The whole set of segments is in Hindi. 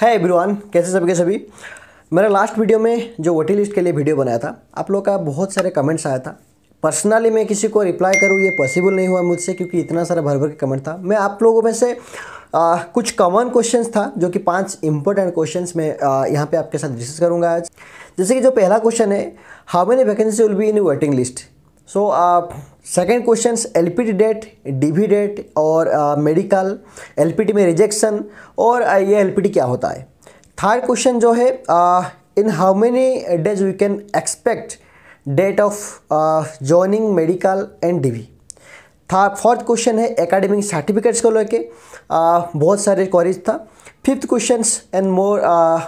है एवरीवन कैसे सभी के सभी मैंने लास्ट वीडियो में जो वोटी लिस्ट के लिए वीडियो बनाया था आप लोग का बहुत सारे कमेंट्स आया था पर्सनली मैं किसी को रिप्लाई करूँ ये पॉसिबल नहीं हुआ मुझसे क्योंकि इतना सारा भर भर के कमेंट था मैं आप लोगों में से आ, कुछ कॉमन क्वेश्चन था जो कि पांच इंपॉर्टेंट क्वेश्चन मैं यहाँ पे आपके साथ डिस्कस करूँगा आज जैसे कि जो पहला क्वेश्चन है how many vacancy will be in waiting list so आप second question L P T date D V date और मेडिकल एल पी टी में रिजेक्शन और uh, ये एल पी टी क्या होता है थर्ड क्वेश्चन जो है in how many days we can expect date of joining medical and D V था फोर्थ क्वेश्चन है एकेडमिक सर्टिफिकेट्स को लेके uh, बहुत सारे क्वारीज था fifth question and more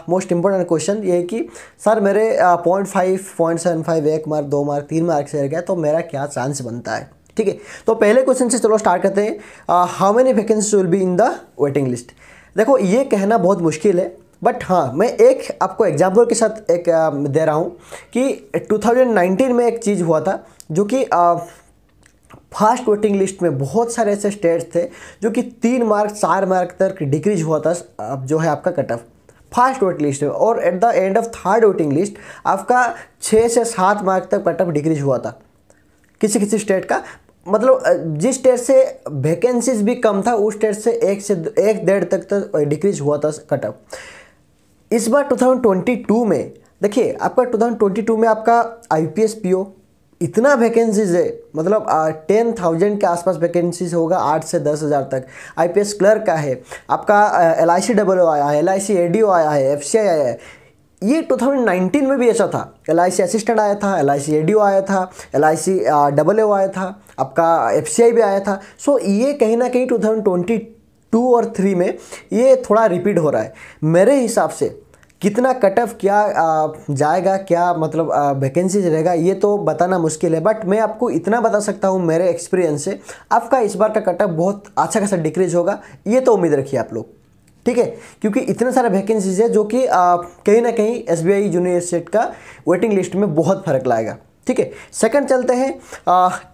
most important question ये है कि सर मेरे point five point seven five एक मार्क दो मार्क तीन मार्क से रह गया तो मेरा क्या चांस बनता है ठीक है तो पहले क्वेश्चन से चलो स्टार्ट करते हैं how many vacancy will be in the waiting list देखो ये कहना बहुत मुश्किल है बट हाँ मैं एक आपको एग्जाम्पल के साथ एक uh, दे रहा हूँ कि 2019 में एक चीज़ हुआ था जो कि uh, फास्ट वोटिंग लिस्ट में बहुत सारे ऐसे स्टेट्स थे जो कि तीन मार्क चार मार्क तक डिक्रीज हुआ था अब जो है आपका cut off first waiting list में और at the end of third waiting list आपका छः से सात मार्क तक कट ऑफ डिक्रीज हुआ था किसी किसी स्टेट का मतलब जिस स्टेट से वैकेंसीज भी कम था उस स्टेट से एक से एक डेढ़ तक तक तो, डिक्रीज हुआ था कट ऑफ इस बार 2022 में देखिए आपका 2022 में आपका I P S P O इतना वैकेंसीज है मतलब टेन थाउजेंड के आसपास वैकेंसीज होगा आठ से दस हज़ार तक आईपीएस क्लर्क का है आपका एल आई सी ओ आया है L I C A D O आया है एफ सी आई आया है ये 2019 में भी ऐसा था एल आई सी असिस्टेंट आया था L I C A D O आया था L I C double O आया था आपका एफ सी आई भी आया था सो ये कहीं ना कहीं टू थाउजेंड ट्वेंटी टू और थ्री में ये थोड़ा रिपीट हो रहा है मेरे हिसाब से कितना कट ऑफ क्या जाएगा क्या मतलब वैकेंसीज रहेगा ये तो बताना मुश्किल है बट मैं आपको इतना बता सकता हूँ मेरे एक्सपीरियंस से आपका इस बार का कट ऑफ बहुत अच्छा खासा डिक्रीज होगा ये तो उम्मीद रखिए आप लोग ठीक है क्योंकि इतने सारे वैकेंसीज है जो कि कहीं ना कहीं एस बी आई यूनिवर्सिटी का वेटिंग लिस्ट में बहुत फर्क लाएगा ठीक है सेकंड चलते हैं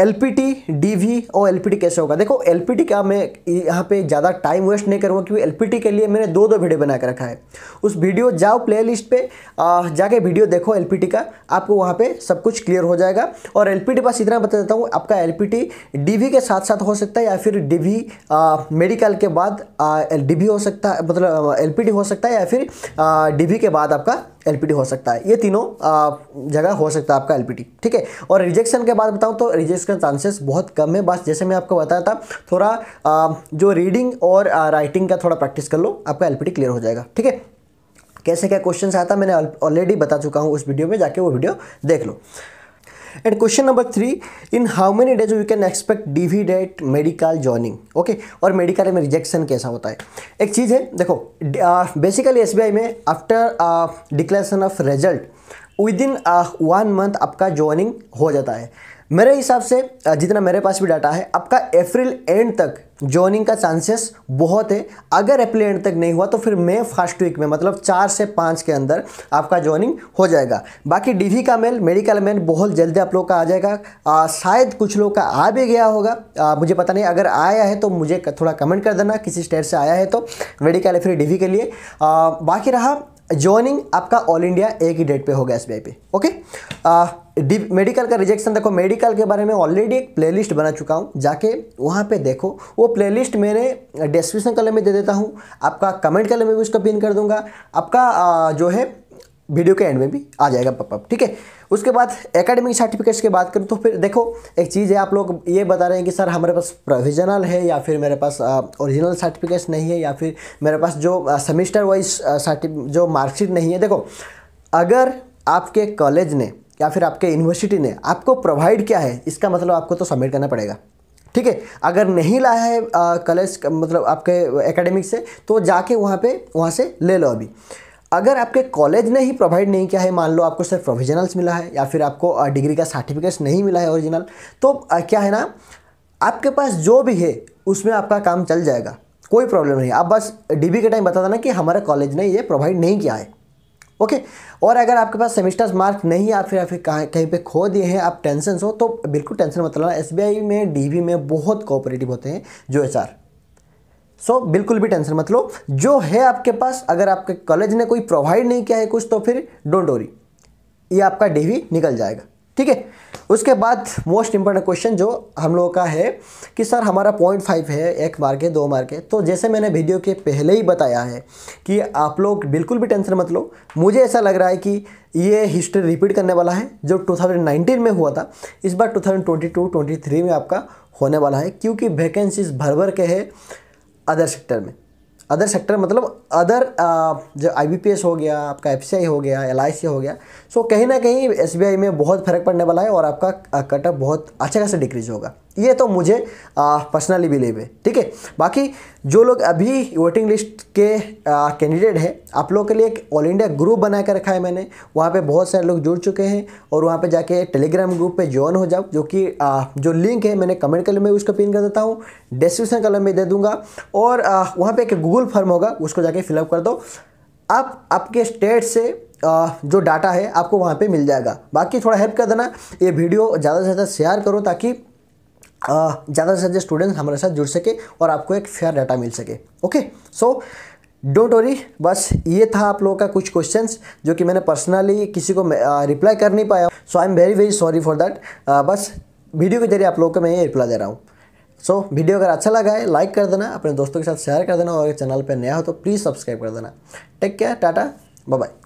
L P T D V और एल पी टी कैसे होगा देखो एल पी टी का मैं यहाँ पे ज़्यादा टाइम वेस्ट नहीं करूँगा क्योंकि एल पी टी के लिए मैंने दो दो वीडियो बना के रखा है उस वीडियो जाओ प्ले लिस्ट पे आ, जाके वीडियो देखो एल पी टी का आपको वहाँ पे सब कुछ क्लियर हो जाएगा और एल पी टी बस इतना बता देता हूँ आपका L P T D V के साथ साथ हो सकता है या फिर डी वी मेडिकल के बाद डी वी हो सकता है मतलब एल पी टी हो सकता है या फिर डी वी के बाद आपका एल पी टी हो सकता है ये तीनों जगह हो सकता है आपका एल पी टी ठीक है और रिजेक्शन के बाद बताऊँ तो रिजेक्शन चांसेस बहुत कम है बस जैसे मैं आपको बताया था थोड़ा आ, जो रीडिंग और राइटिंग का थोड़ा प्रैक्टिस कर लो आपका एल क्लियर हो जाएगा ठीक है कैसे क्या क्वेश्चन आया था मैंने ऑलरेडी बता चुका हूँ उस वीडियो में जाके वो वीडियो देख लो and question number three in how many days you can expect D V date medical joining okay और मेडिकल में रिजेक्शन कैसा होता है एक चीज़ है देखो बेसिकली एस में after declaration of result with in one month आपका ज्वाइनिंग हो जाता है मेरे हिसाब से जितना मेरे पास भी डाटा है आपका अप्रैल एंड तक ज्वाइनिंग का चांसेस बहुत है अगर अप्रैल एंड तक नहीं हुआ तो फिर मैं फर्स्ट वीक में मतलब चार से पाँच के अंदर आपका ज्वाइनिंग हो जाएगा बाकी डीवी का मेल मेडिकल मेल बहुत जल्दी आप लोग का आ जाएगा आ, शायद कुछ लोग का आ भी गया होगा आ, मुझे पता नहीं अगर आया है तो मुझे थोड़ा कमेंट कर देना किसी स्टेट से आया है तो मेडिकल या फिर डी के लिए आ, बाकी रहा ज्वाइनिंग आपका ऑल इंडिया एक ही डेट पे होगा एस बी पे ओके मेडिकल का रिजेक्शन देखो मेडिकल के बारे में ऑलरेडी एक प्लेलिस्ट बना चुका हूँ जाके वहाँ पे देखो वो प्लेलिस्ट मेरे डिस्क्रिप्शन कलर में दे देता हूँ आपका कमेंट कलर में भी उसका पिन कर दूँगा आपका आ, जो है वीडियो के एंड में भी आ जाएगा पपअप ठीक है उसके बाद एकेडमिक सर्टिफिकेट्स की बात करूँ तो फिर देखो एक चीज़ है आप लोग ये बता रहे हैं कि सर हमारे पास प्रोविजनल है या फिर मेरे पास ओरिजिनल सर्टिफिकेट्स नहीं है या फिर मेरे पास जो सेमिस्टर वाइज सर्टिफिक जो मार्कशीट नहीं है देखो अगर आपके कॉलेज ने या फिर आपके यूनिवर्सिटी ने आपको प्रोवाइड किया है इसका मतलब आपको तो सबमिट करना पड़ेगा ठीक है अगर नहीं लाया है कॉलेज मतलब आपके एकेडमिक से तो जाके वहाँ पे वहाँ से ले लो अभी अगर आपके कॉलेज ने ही प्रोवाइड नहीं किया है मान लो आपको सिर्फ प्रोविजनल्स मिला है या फिर आपको डिग्री का सर्टिफिकेट्स नहीं मिला है ओरिजिनल तो क्या है ना आपके पास जो भी है उसमें आपका काम चल जाएगा कोई प्रॉब्लम नहीं आप बस डीबी के टाइम बता देना कि हमारे कॉलेज ने ये प्रोवाइड नहीं किया है ओके और अगर आपके पास सेमिस्टर्स मार्क नहीं या फिर या फिर कहीं कहीं पे खो दिए हैं आप टेंशन हो तो बिल्कुल टेंशन मत लेना एसबीआई में डीबी में बहुत कोऑपरेटिव होते हैं जो एचआर सो so, बिल्कुल भी टेंशन मत लो जो है आपके पास अगर आपके कॉलेज ने कोई प्रोवाइड नहीं किया है कुछ तो फिर डोंट वरी ये आपका डीवी निकल जाएगा ठीक है उसके बाद मोस्ट इंपॉर्टेंट क्वेश्चन जो हम लोगों का है कि सर हमारा पॉइंट फाइव है एक मार्क है दो मार्क है तो जैसे मैंने वीडियो के पहले ही बताया है कि आप लोग बिल्कुल भी टेंशन मत लो मुझे ऐसा लग रहा है कि ये हिस्ट्री रिपीट करने वाला है जो 2019 में हुआ था इस बार 2022-23 में आपका होने वाला है क्योंकि वैकेंसीज भर भर के है अदर सेक्टर में अदर सेक्टर मतलब अदर जो आई हो गया आपका एफ हो गया एल हो गया सो कहीं ना कहीं एस में बहुत फ़र्क पड़ने वाला है और आपका कटअप बहुत अच्छे खासा डिक्रीज होगा ये तो मुझे पर्सनली बिलीव है ठीक है बाकी जो लोग अभी वोटिंग लिस्ट के कैंडिडेट हैं आप लोगों के लिए एक ऑल इंडिया ग्रुप बना कर रखा है मैंने वहाँ पे बहुत सारे लोग जुड़ चुके हैं और वहाँ पे जाके टेलीग्राम ग्रुप पे ज्वाइन हो जाओ जो कि जो लिंक है मैंने कमेंट कलर में उसको पिन कर देता हूँ डिस्क्रिप्शन कलर में दे दूँगा और वहाँ पर एक गूगल फॉर्म होगा उसको जाके फिलअप कर दो आप आपके स्टेट से जो डाटा है आपको वहाँ पर मिल जाएगा बाकी थोड़ा हेल्प कर देना ये वीडियो ज़्यादा से ज़्यादा शेयर करो ताकि ज़्यादा से ज़्यादा स्टूडेंट्स हमारे साथ जुड़ सके और आपको एक फेयर डाटा मिल सके ओके सो डोंट वरी बस ये था आप लोगों का कुछ क्वेश्चंस जो कि मैंने पर्सनली किसी को रिप्लाई कर नहीं पाया so I am very very sorry for that बस वीडियो के जरिए आप लोगों को मैं ये रिप्लाई दे रहा हूँ सो so, वीडियो अगर अच्छा लगा है लाइक कर देना अपने दोस्तों के साथ शेयर कर देना और अगर चैनल पर नया हो तो प्लीज़ सब्सक्राइब कर देना take care ta ta bye bye